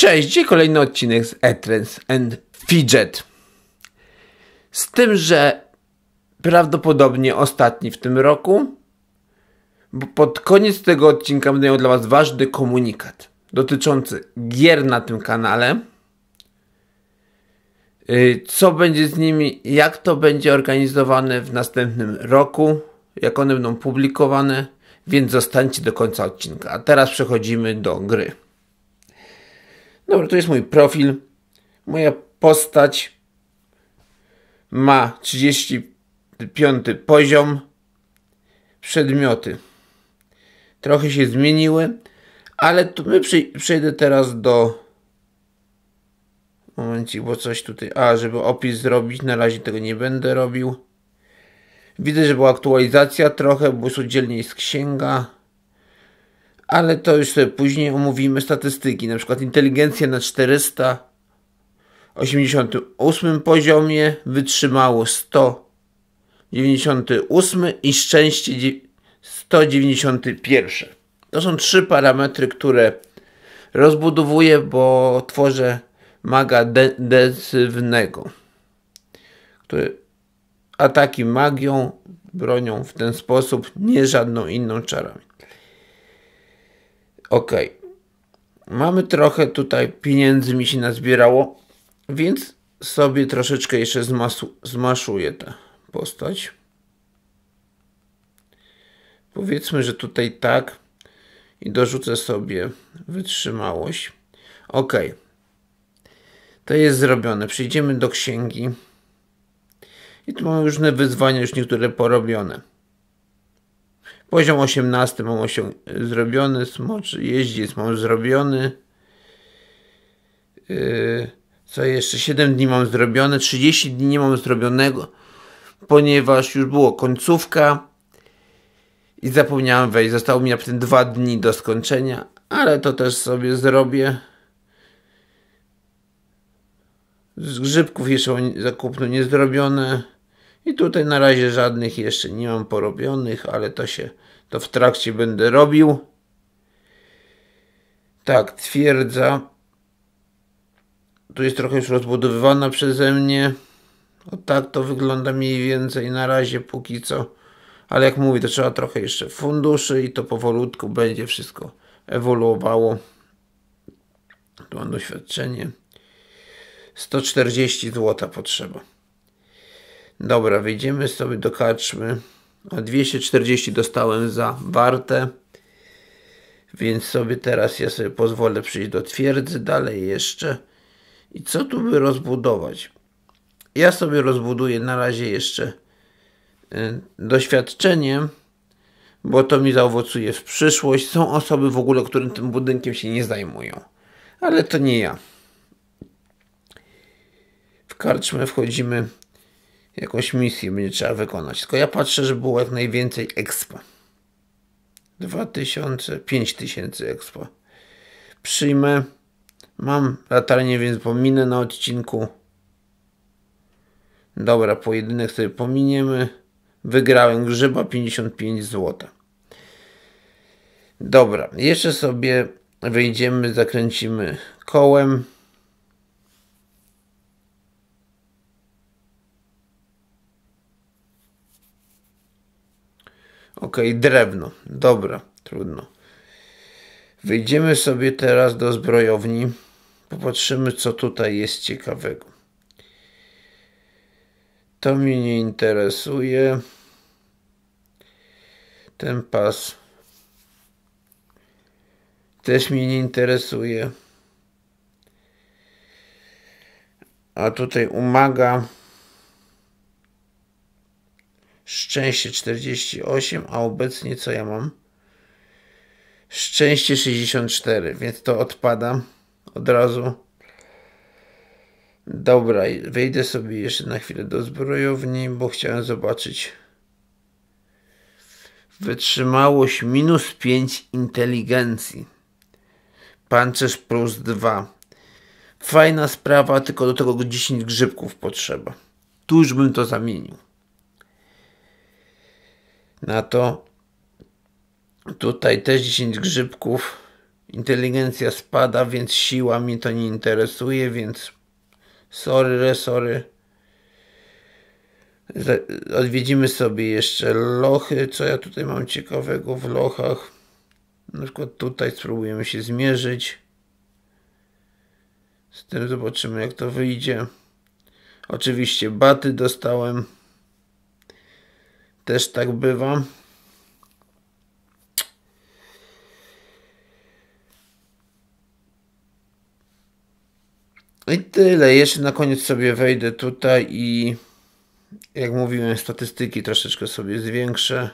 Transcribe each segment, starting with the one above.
Cześć, dzisiaj kolejny odcinek z Etrens and Fidget. Z tym, że prawdopodobnie ostatni w tym roku, bo pod koniec tego odcinka będę miał dla Was ważny komunikat dotyczący gier na tym kanale. Yy, co będzie z nimi, jak to będzie organizowane w następnym roku, jak one będą publikowane, więc zostańcie do końca odcinka. A teraz przechodzimy do gry. Dobra, to jest mój profil. Moja postać ma 35 poziom. Przedmioty trochę się zmieniły, ale tu my przejdę teraz do momencik, bo coś tutaj, a żeby opis zrobić, na razie tego nie będę robił. Widzę, że była aktualizacja trochę, bo już oddzielnie jest księga ale to już sobie później omówimy statystyki, na przykład inteligencja na 488 poziomie, wytrzymało 198 i szczęście 191. To są trzy parametry, które rozbudowuję, bo tworzę maga de który ataki magią, bronią w ten sposób, nie żadną inną czarami. OK, Mamy trochę tutaj pieniędzy mi się nazbierało, więc sobie troszeczkę jeszcze zmaszuję tę postać. Powiedzmy, że tutaj tak i dorzucę sobie wytrzymałość. Ok. To jest zrobione. Przejdziemy do księgi. I tu mamy różne wyzwania, już niektóre porobione. Poziom 18 mam osią zrobiony, smocz, jeździec mam zrobiony. Yy, co jeszcze? 7 dni mam zrobione, 30 dni nie mam zrobionego, ponieważ już było końcówka i zapomniałem wejść. Zostało mi na tym 2 dni do skończenia, ale to też sobie zrobię. Z grzybków jeszcze zakupno nie zrobione. I tutaj na razie żadnych jeszcze nie mam porobionych, ale to się to w trakcie będę robił. Tak, twierdza. Tu jest trochę już rozbudowywana przeze mnie. O tak to wygląda mniej więcej na razie póki co. Ale jak mówię, to trzeba trochę jeszcze funduszy i to powolutku będzie wszystko ewoluowało. Tu mam doświadczenie. 140 zł potrzeba. Dobra, wejdziemy sobie do kaczmy. A 240 dostałem za wartę. Więc sobie teraz ja sobie pozwolę przyjść do twierdzy dalej jeszcze. I co tu by rozbudować? Ja sobie rozbuduję na razie jeszcze y, doświadczenie, bo to mi zaowocuje w przyszłość. Są osoby w ogóle, którym tym budynkiem się nie zajmują. Ale to nie ja. W karczmę wchodzimy jakąś misję będzie trzeba wykonać. Tylko ja patrzę, żeby było jak najwięcej expo. 2000, 5000 expo. Przyjmę. Mam latarnię, więc pominę na odcinku. Dobra, pojedynek sobie pominiemy. Wygrałem grzyba 55 zł. Dobra, jeszcze sobie wyjdziemy, zakręcimy kołem. Okej, okay, drewno. Dobra, trudno. Wyjdziemy sobie teraz do zbrojowni. Popatrzymy, co tutaj jest ciekawego. To mnie nie interesuje. Ten pas też mnie nie interesuje. A tutaj umaga Szczęście 48, a obecnie co ja mam? Szczęście 64, więc to odpadam od razu. Dobra, wejdę sobie jeszcze na chwilę do zbrojowni, bo chciałem zobaczyć. Wytrzymałość minus 5 inteligencji. Pancerz plus 2. Fajna sprawa, tylko do tego 10 grzybków potrzeba. Tu już bym to zamienił na to. Tutaj też 10 grzybków. Inteligencja spada, więc siła mi to nie interesuje, więc sorry, resory. Odwiedzimy sobie jeszcze lochy. Co ja tutaj mam ciekawego w lochach? Na przykład tutaj spróbujemy się zmierzyć. Z tym zobaczymy jak to wyjdzie. Oczywiście baty dostałem. Też tak bywa. I tyle. Jeszcze na koniec sobie wejdę tutaj i jak mówiłem, statystyki troszeczkę sobie zwiększę.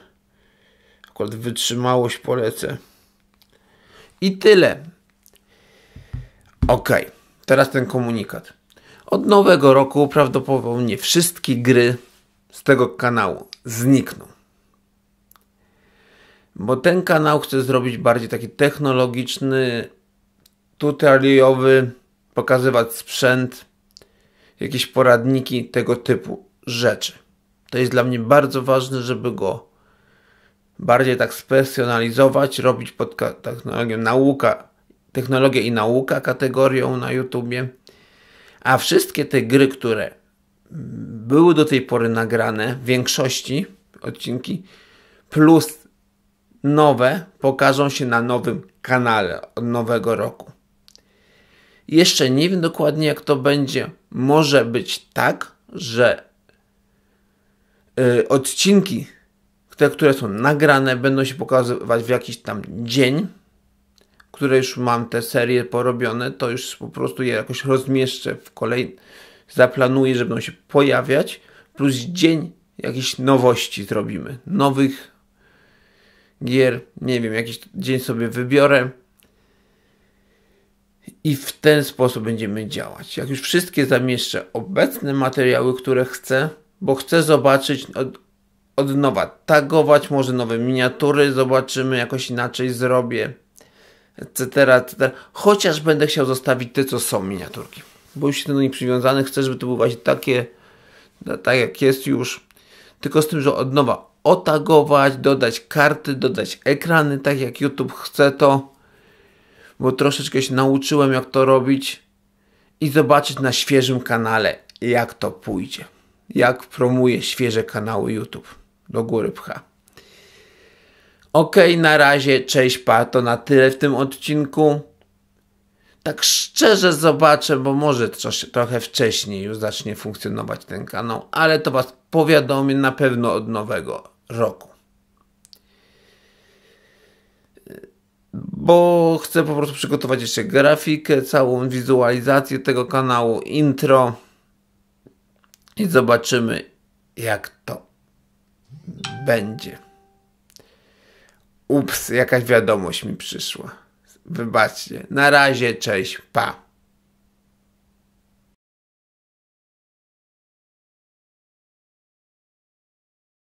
Akurat wytrzymałość polecę. I tyle. Ok, teraz ten komunikat. Od nowego roku prawdopodobnie wszystkie gry z tego kanału znikną. Bo ten kanał chce zrobić bardziej taki technologiczny, tutorialowy, pokazywać sprzęt, jakieś poradniki, tego typu rzeczy. To jest dla mnie bardzo ważne, żeby go bardziej tak spersonalizować, robić pod technologią nauka, technologia i nauka kategorią na YouTubie. A wszystkie te gry, które były do tej pory nagrane w większości odcinki, plus nowe pokażą się na nowym kanale od nowego roku. Jeszcze nie wiem dokładnie, jak to będzie. Może być tak, że yy, odcinki, te, które są nagrane, będą się pokazywać w jakiś tam dzień, które już mam te serie porobione, to już po prostu je jakoś rozmieszczę w kolejnym zaplanuję, że będą się pojawiać, plus dzień jakichś nowości zrobimy, nowych gier, nie wiem, jakiś dzień sobie wybiorę i w ten sposób będziemy działać. Jak już wszystkie zamieszczę obecne materiały, które chcę, bo chcę zobaczyć od, od nowa, tagować może nowe miniatury, zobaczymy, jakoś inaczej zrobię, etc., etc. Chociaż będę chciał zostawić te, co są miniaturki bo już się do nich przywiązany, chcę, żeby to było właśnie takie, no, tak jak jest już, tylko z tym, że od nowa otagować, dodać karty, dodać ekrany, tak jak YouTube chce to, bo troszeczkę się nauczyłem, jak to robić i zobaczyć na świeżym kanale, jak to pójdzie. Jak promuje świeże kanały YouTube. Do góry pcha. Ok, na razie, cześć, pa, to na tyle w tym odcinku tak szczerze zobaczę, bo może coś, trochę wcześniej już zacznie funkcjonować ten kanał, ale to Was powiadomię na pewno od nowego roku. Bo chcę po prostu przygotować jeszcze grafikę, całą wizualizację tego kanału, intro i zobaczymy jak to będzie. Ups, jakaś wiadomość mi przyszła. Wybaczcie. Na razie, cześć, pa.